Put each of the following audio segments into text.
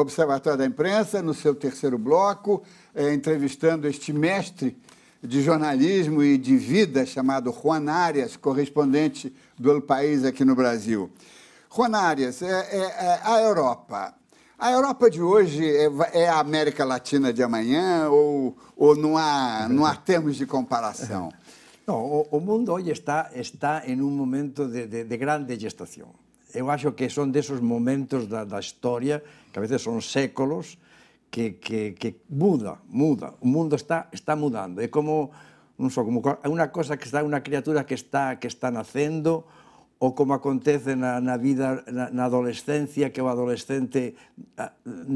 Observatório da Imprensa, no seu terceiro bloco, é, entrevistando este mestre de jornalismo e de vida chamado Juan Arias, correspondente do El País aqui no Brasil. Juan Arias, é, é, é a Europa. A Europa de hoje é, é a América Latina de amanhã ou, ou não, há, não há termos de comparação? Não, o, o mundo hoje está, está em um momento de, de, de grande gestação. eu acho que son desos momentos da, da historia, que a veces son séculos, que, que, que muda, muda. O mundo está, está mudando. É como, non so, como unha cosa que está, unha criatura que está, que está nacendo, ou como acontece na, na vida, na, na adolescencia, que o adolescente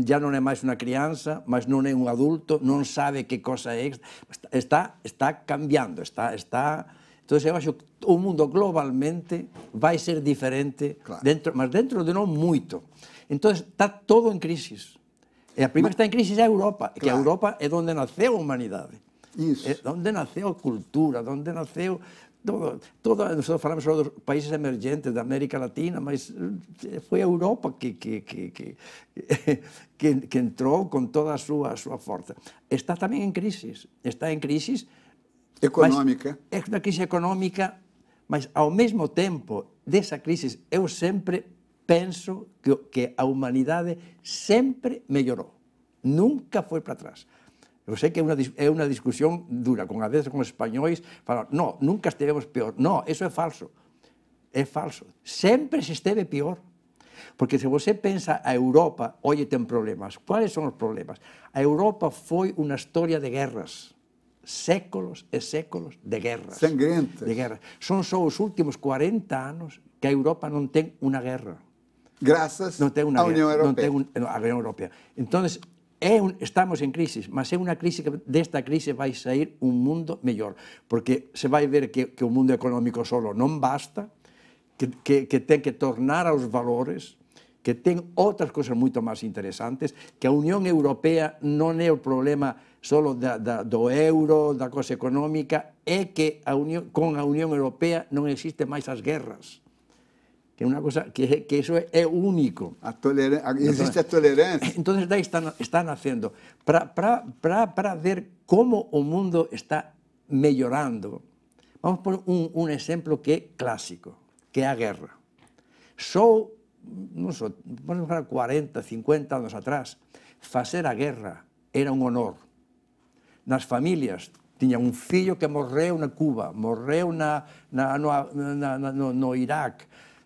já ah, non é máis unha crianza, mas non é un adulto, non sabe que cosa é, está, está cambiando, está, está, Entonces, eu acho que o mundo globalmente vai ser diferente, claro. dentro, mas dentro de non moito. Entón, está todo en crisis. E eh, a primeira que está en crisis é a Europa, claro. que a Europa é onde naceu a humanidade. Isso. É onde naceu a cultura, onde naceu todo, todo, nós falamos só dos países emergentes da América Latina, mas foi a Europa que, que, que, que, que, que entrou con toda a súa, a súa forza. Está tamén en crisis, está en crisis Económica. é unha crise económica, mas ao mesmo tempo dessa crise eu sempre penso que, que a humanidade sempre mellorou. Nunca foi para atrás. Eu sei que é unha, é unha discusión dura, con a veces con os españois, falan, no, nunca estivemos peor. No, eso é falso. É falso. Sempre se esteve peor. Porque se você pensa a Europa, oye, ten problemas. Cuáles son os problemas? A Europa foi unha historia de guerras séculos e séculos de guerras. Sangrentas. De guerra. Son só os últimos 40 anos que a Europa non ten unha guerra. Grazas non ten unha eh, a Unión Europea. Non ten un, a Unión Europea. Entón, é un, estamos en crisis, mas é unha crise que desta crise vai sair un mundo mellor, porque se vai ver que, que o mundo económico solo non basta, que, que, que ten que tornar aos valores, que ten outras cousas moito máis interesantes, que a Unión Europea non é o problema solo da, da, do euro, da cosa económica, é que a Unión, con a Unión Europea non existe máis as guerras. Que é unha cosa que, que é único. A entón, existe a tolerancia. Entón, está, está nacendo. Para ver como o mundo está mellorando, vamos por un, un exemplo que é clásico, que é a guerra. Só, non so, vamos 40, 50 anos atrás, facer a guerra era un honor nas familias. Tiñan un fillo que morreu na Cuba, morreu na, na, no, na, na, no, no Irak.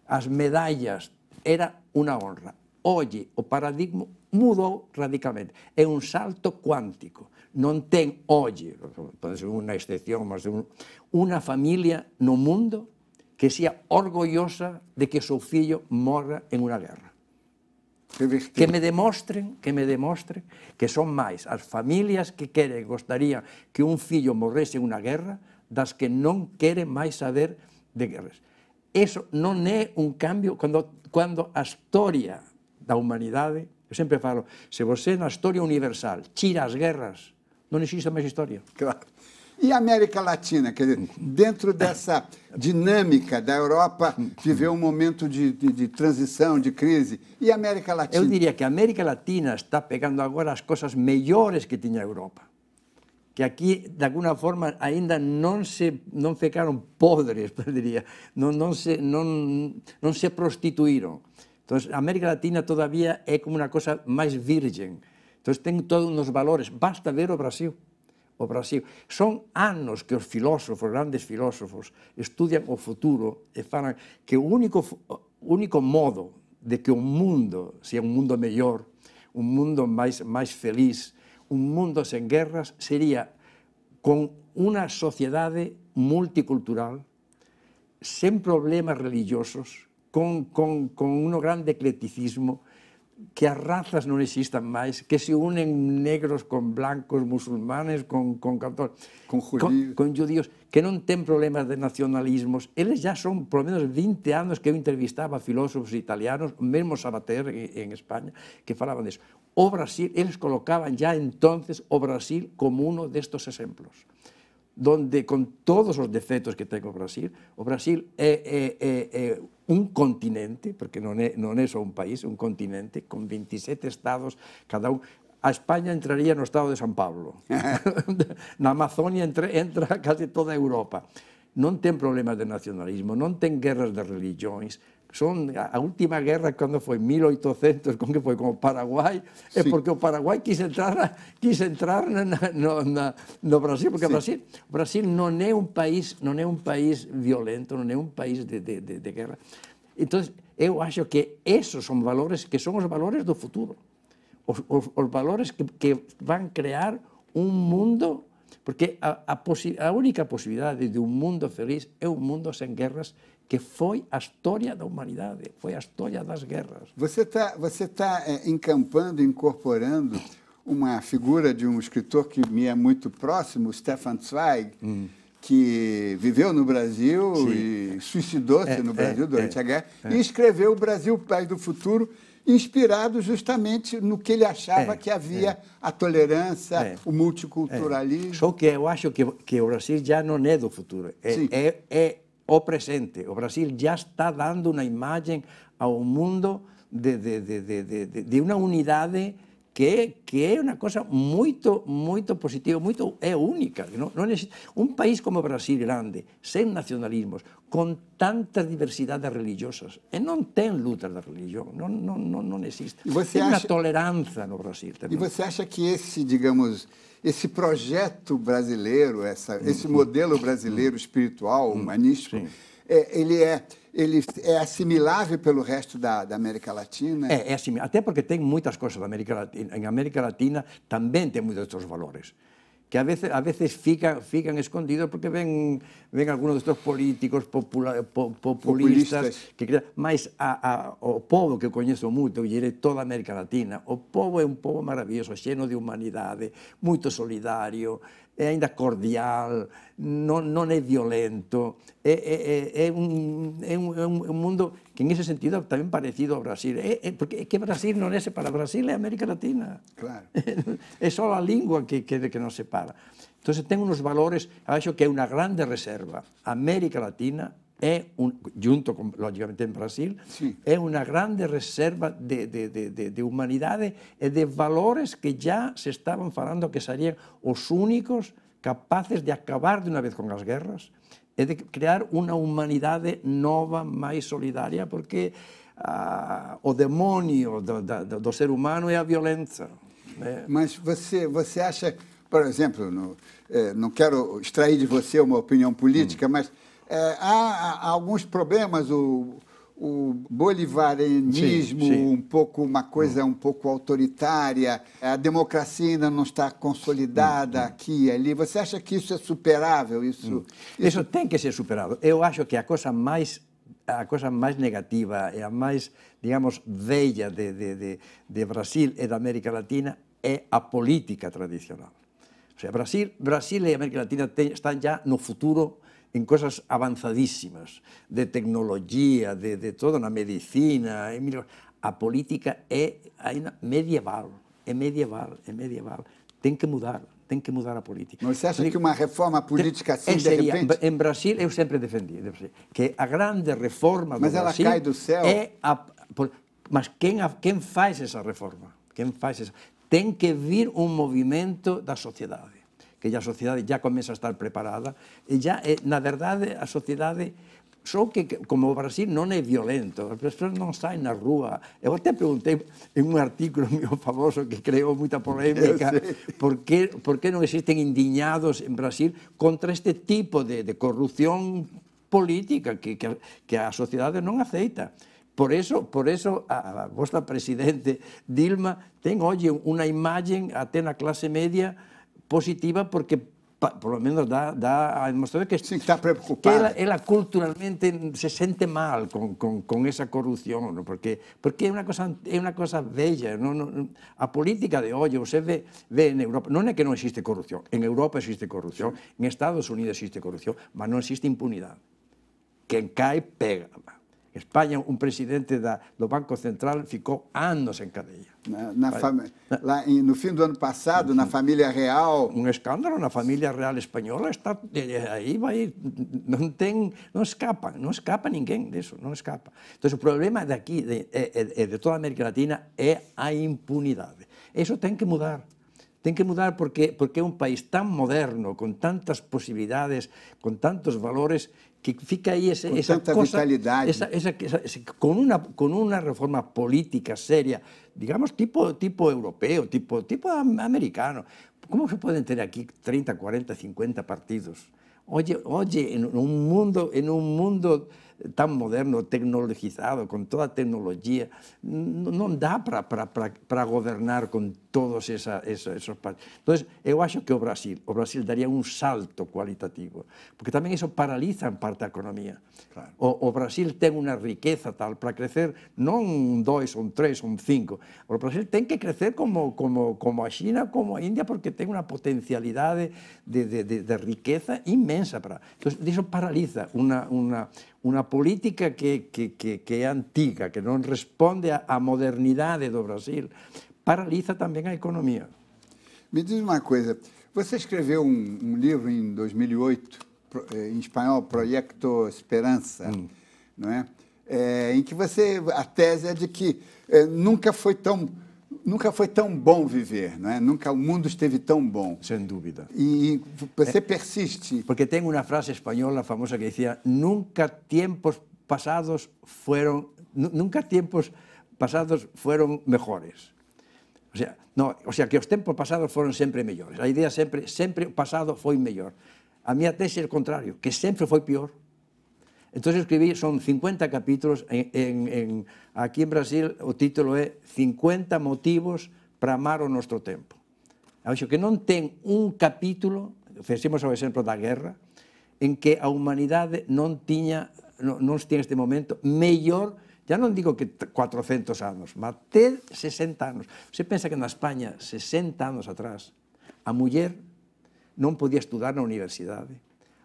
As medallas, era unha honra. Olle, o paradigma mudou radicalmente. É un salto cuántico. Non ten olle, pode ser unha excepción, mas un, unha familia no mundo que sea orgullosa de que seu fillo morra en unha guerra que me demostren, que me demostren que son máis as familias que queren, gostaría que un fillo morrese unha guerra das que non queren máis saber de guerras. Eso non é un cambio cando, cando a historia da humanidade, eu sempre falo, se vos é na historia universal tira as guerras, non existe máis historia. Claro. E a América Latina, quer dizer, dentro dessa dinâmica da Europa viveu um momento de, de, de, transição, de crise. E a América Latina? Eu diria que a América Latina está pegando agora as coisas melhores que tinha a Europa. Que aqui, de alguma forma, ainda não se não ficaram podres, eu diria. Não, não, se, não, não se prostituíram. Então, a América Latina todavia é como uma coisa mais virgem. Então, tem todos os valores. Basta ver o Brasil. o Brasil. Son anos que os filósofos, grandes filósofos, estudian o futuro e falan que o único, o único modo de que o mundo sea un mundo mellor, un mundo máis, máis feliz, un mundo sen guerras, sería con unha sociedade multicultural, sen problemas religiosos, con, con, con un grande eclecticismo, que as razas non existan máis, que se unen negros con blancos, musulmanes con, con católicos, con, judíos. con, con judíos, que non ten problemas de nacionalismos. Eles já son, polo menos, 20 anos que eu entrevistaba filósofos italianos, mesmo Sabater en, en España, que falaban disso. O Brasil, eles colocaban já entonces o Brasil como uno destos exemplos donde con todos os defectos que ten o Brasil, o Brasil é, é, é, é un continente, porque non é, non é só un país, un continente, con 27 estados, cada un, a España entraría no estado de San Pablo. Na Amazonia entre, entra case toda a Europa. Non ten problemas de nacionalismo, non ten guerras de religións, son a última guerra cando foi 1800 con que foi con Paraguai sí. é porque o Paraguai quis entrar quis entrar na, no, na, no Brasil porque sí. Brasil Brasil non é un país non é un país violento non é un país de, de, de, de guerra entón eu acho que esos son valores que son os valores do futuro os, os, os valores que, que van crear un mundo porque a, a, posi, a única posibilidade de un mundo feliz é un mundo sen guerras que foi a história da humanidade, foi a história das guerras. Você está você tá, é, encampando, incorporando uma figura de um escritor que me é muito próximo, Stefan Zweig, hum. que viveu no Brasil Sim. e suicidou-se é, no é, Brasil é, durante a guerra é. e escreveu O Brasil, País do Futuro, inspirado justamente no que ele achava é, que havia é. a tolerância, é, o multiculturalismo. É. Só que eu acho que, que o Brasil já não é do futuro. É, o presente. O Brasil ya está dando una imagen a un mundo de, de, de una unidad que, que é uma coisa muito, muito positiva, muito, é única. Não, não existe. Um país como o Brasil, grande, sem nacionalismos, com tanta diversidade religiosas, e não tem luta da religião, não, não, não, não existe. E você tem acha... uma tolerância no Brasil também. E você acha que esse, digamos, esse projeto brasileiro, essa, uhum. esse modelo brasileiro espiritual, uhum. humanístico, é, ele é ele é assimilável pelo resto da, da América Latina? É, é assimilável. até porque tem muitas coisas da América Latina. Em América Latina também tem muitos outros valores que a veces, a veces fica fican escondidos porque ven, ven algunos destos políticos popula, po, populistas, populistas que mas a, a, o povo que eu coñezo moito e é toda a América Latina o povo é un povo maravilloso, lleno de humanidade moito solidario é ainda cordial, non, non é violento, é, é, é, é, un, é, un, é un mundo que en ese sentido tamén parecido ao Brasil, é, é, porque é que Brasil non é para Brasil é América Latina. Claro. É, é só a lingua que, que, que nos separa. Entón, ten unos valores, acho que é unha grande reserva. América Latina es, é un, junto con, logicamente en Brasil, é uma una grande reserva de, de, de, de, humanidades y de valores que já se estavam falando que seriam os únicos capazes de acabar de una vez con as guerras e de criar una humanidade nova mais solidaria, porque ah, o demonio do, do, ser humano é a violência. Né? Mas você, você acha, por exemplo, no, eh, não quero extrair de você uma opinião política, hum. mas é, há, há, alguns problemas, o, o bolivarianismo, sim, sim. um pouco uma coisa um pouco autoritária, a democracia ainda não está consolidada hum, hum. aqui e ali. Você acha que isso é superável? Isso, isso... Hum. isso tem que ser superado. Eu acho que a coisa mais a coisa mais negativa e a mais digamos, velha de, de, de, de Brasil e da América Latina é a política tradicional. O sea, Brasil, Brasil e América Latina ten, están ya no futuro en cosas avanzadísimas, de tecnología, de, de todo, na medicina, e, mira, a política é medieval, é medieval, é medieval. Tem que mudar, tem que mudar a política. Mas você acha que uma reforma política assim, seria, de repente... Em Brasil, eu sempre defendi que a grande reforma mas do Brasil... Mas ela cai do céu. É a, mas quem, quem faz essa reforma? Quem faz essa? Tem que vir um movimento da sociedade. que a sociedade já comeza a estar preparada, e já, eh, na verdade, a sociedade só que como o Brasil non é violento, as persoas non saen na rúa. Eu até preguntei en un artículo meu famoso que creou moita polémica por que, por que non existen indiñados en Brasil contra este tipo de, de corrupción política que, que, que a sociedade non aceita. Por eso, por eso a, a vosa presidente Dilma ten hoxe unha imagen até na clase media positiva porque por lo menos da, da a demostrar que, está preocupada. que él, culturalmente se siente mal con, con, esa corrupción, ¿no? porque, porque una cosa, es una cosa bella. ¿no? política de hoy, usted ve, ve en Europa, no es que no existe corrupción, en Europa existe corrupción, en Estados Unidos existe corrupción, pero no existe impunidad. Quien cae, pega. España, un presidente da, do Banco Central ficou anos em cadeia. Na, na fam... na... Lá em, no fim do ano passado, na família real... Um escândalo na família real espanhola está... Eh, eh, aí vai... Não tem... Não escapa. Não escapa ninguém disso. Não escapa. Então, o problema daqui, de, de, de toda a América Latina, é a impunidade. Isso tem que mudar. Tem que mudar porque, porque é um país tão moderno, com tantas possibilidades, com tantos valores, que fica ahí esa esa cosa una reforma política seria, digamos, tipo, tipo europeo tipo, tipo americano. ¿Cómo se pueden tener aquí 30, 40, 50 partidos? Oye, oye en un mundo, en un mundo tan moderno, tecnologizado, con toda tecnología, no, da para para gobernar con todos esa, esa, esos países. Entonces, eu acho que o Brasil, o Brasil daría un salto cualitativo, porque tamén iso paraliza en parte a economía. Claro. O, o Brasil ten unha riqueza tal para crecer non un 2, un 3, un 5. O Brasil ten que crecer como, como, como a China, como a India, porque ten unha potencialidade de, de, de, de riqueza inmensa. Para... Entonces, iso paraliza unha, unha, unha política que, que, que, que é antiga, que non responde á modernidade do Brasil. paralisa também a economia. Me diz uma coisa, você escreveu um, um livro em 2008, eh, em espanhol, Proyecto Esperança, hum. não é? é? Em que você, a tese é de que é, nunca foi tão nunca foi tão bom viver, não é? Nunca o mundo esteve tão bom. Sem dúvida. E você é, persiste. Porque tem uma frase espanhola famosa que dizia: "Nunca tempos passados foram nunca tempos passados foram melhores". O sea, no, o sea que os tempos pasados foron sempre mellores. A idea sempre, sempre o pasado foi mellor. A mía tese é o contrario, que sempre foi pior. Entón escribí, son 50 capítulos, en, en, en, aquí en Brasil o título é 50 motivos para amar o nostro tempo. Acho que non ten un capítulo, fixemos o exemplo da guerra, en que a humanidade non tiña non, non tiña este momento mellor Ya non digo que 400 anos, mate 60 anos. Se pensa que na España, 60 anos atrás, a muller non podía estudar na universidade,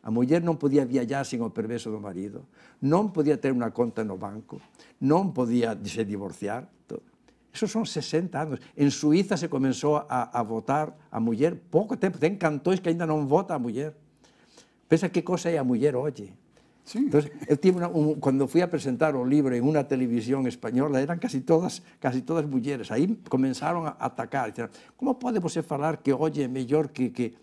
a muller non podía viajar sin o perverso do marido, non podía ter unha conta no banco, non podía se divorciar. Todo. Eso son 60 anos. En Suiza se comenzou a, a votar a muller pouco tempo. Ten cantóis que ainda non vota a muller. Pensa que cosa é a muller hoxe. Entonces, cuando fui a presentar un libro en una televisión española, eran casi todas, casi todas mujeres. Ahí comenzaron a atacar. Dicen, ¿cómo puede usted hablar que hoy es mejor que... que...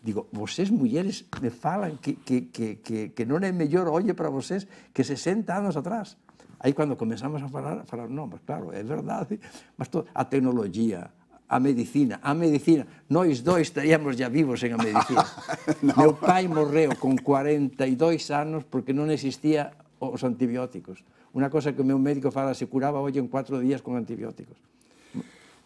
Digo, es mujeres me falan que, que, que, que, que para vocês que 60 años atrás. ahí cuando comenzamos a hablar, no, pues claro, es verdad, a tecnología, a medicina, a medicina. Nós dois estaríamos já vivos sem a medicina. Meu pai morreu com 42 anos porque non existía os antibióticos. Uma cosa que o meu médico fala, se curaba hoxe en quatro días con antibióticos.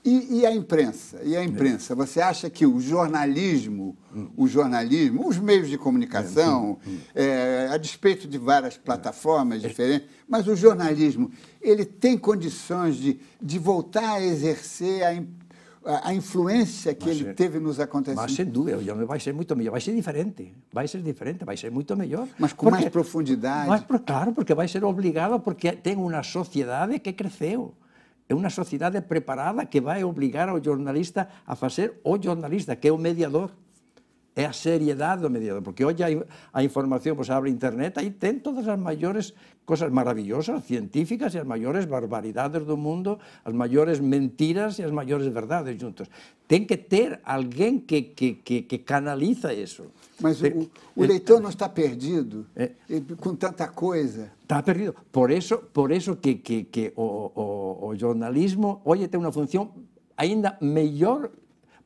E, e, a imprensa? E a imprensa? Você acha que o jornalismo, o jornalismo, os meios de comunicação, É, a despeito de várias é. plataformas é. diferentes, mas o jornalismo, ele tem condições de, de voltar a exercer a, a, influência que ele é- teve nos acontecimentos. Mas sem dúvida, vai ser muito melhor, vai ser diferente, vai ser diferente, vai ser muito melhor. Mas com porque, mais profundidade. Mas claro, porque vai ser obrigado, porque tem uma sociedade que cresceu. É uma sociedade preparada que vai obrigar ao jornalista a fazer o jornalista, que é o mediador. Es la seriedad do mediador, porque hoy hay información, pues, abre internet, ahí ten todas las mayores cosas maravillosas, científicas, y las mayores barbaridades del mundo, las mayores mentiras y las mayores verdades juntos. Ten que ter alguien que, que, que, canaliza eso Mas el leitor eh, está perdido eh, eh, con tanta cosa. Está perdido. Por eso por eso que, que, que o, jornalismo hoy tiene una función ainda mejor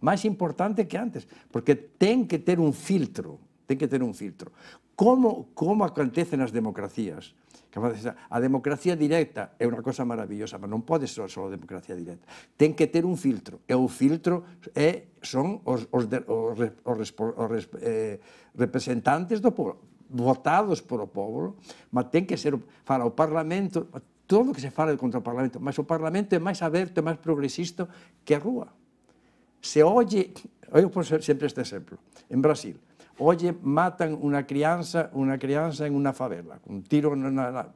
máis importante que antes, porque ten que ter un filtro, ten que ter un filtro. Como, como acontece nas democracias? A democracia directa é unha cosa maravillosa, mas non pode ser só democracia directa. Ten que ter un filtro, e o filtro é, son os, os, de, os, os, os, os eh, representantes do povo, votados polo povo, mas ten que ser para o Parlamento, todo o que se fala contra o Parlamento, mas o Parlamento é máis aberto, é máis progresista que a rúa. Se oye, eu poso sempre este exemplo, en Brasil, olle matan unha crianza, unha crianza en unha favela, un tiro na, na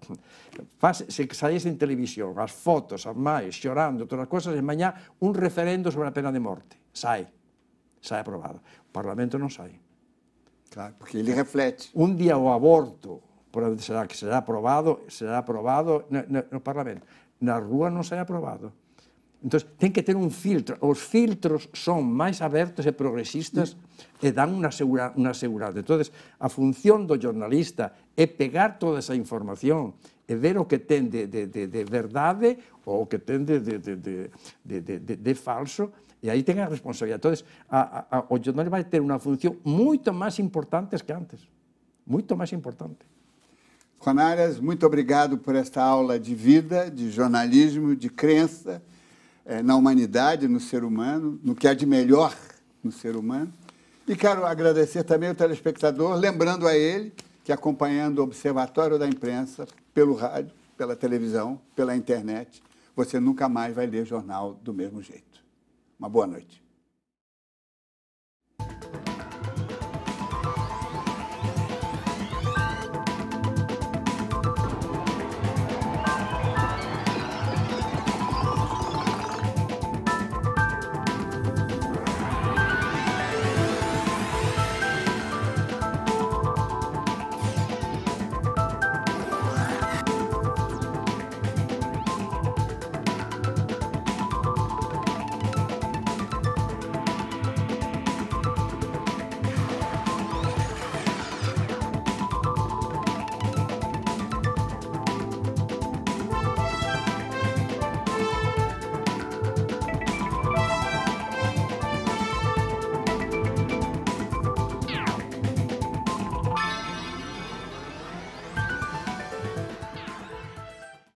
fase, se saís en televisión, as fotos, as máis, chorando, todas as cosas, e mañá un referendo sobre a pena de morte. Sai. Sai aprobada. O Parlamento non sai. Claro, porque ele reflete. Un día o aborto, por será que será aprobado, será aprobado no, no, no Parlamento. Na rúa non será aprobado Entón, ten que ter un filtro. Os filtros son máis abertos e progresistas e dan unha, segura, unha seguridade. Entón, a función do jornalista é pegar toda esa información e ver o que ten de, de, de, de verdade ou o que ten de, de, de, de, de, de, de falso e aí ten a responsabilidade. Entón, a, a, a, o jornalista vai ter unha función moito máis importante que antes. Moito máis importante. Juan Conárias, muito obrigado por esta aula de vida, de jornalismo, de crença, é, na humanidade, no ser humano, no que há de melhor no ser humano. E quero agradecer também ao telespectador, lembrando a ele que acompanhando o Observatório da Imprensa pelo rádio, pela televisão, pela internet, você nunca mais vai ler jornal do mesmo jeito. Uma boa noite.